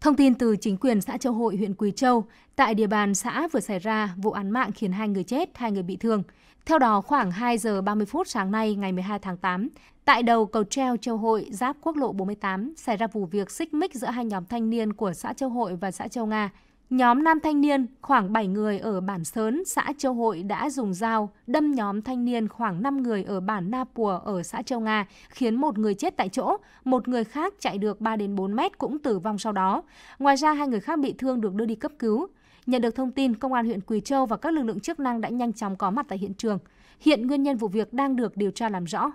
Thông tin từ chính quyền xã Châu Hội, huyện Quỳ Châu, tại địa bàn xã vừa xảy ra vụ án mạng khiến hai người chết, hai người bị thương. Theo đó, khoảng 2 giờ 30 phút sáng nay ngày 12 tháng 8, tại đầu cầu treo Châu Hội giáp quốc lộ 48 xảy ra vụ việc xích mích giữa hai nhóm thanh niên của xã Châu Hội và xã Châu Nga. Nhóm nam thanh niên khoảng 7 người ở bản Sớn, xã Châu Hội đã dùng dao đâm nhóm thanh niên khoảng 5 người ở bản Na Pùa ở xã Châu Nga, khiến một người chết tại chỗ, một người khác chạy được 3 đến 4 mét cũng tử vong sau đó. Ngoài ra hai người khác bị thương được đưa đi cấp cứu. Nhận được thông tin, công an huyện Quỳ Châu và các lực lượng chức năng đã nhanh chóng có mặt tại hiện trường. Hiện nguyên nhân vụ việc đang được điều tra làm rõ.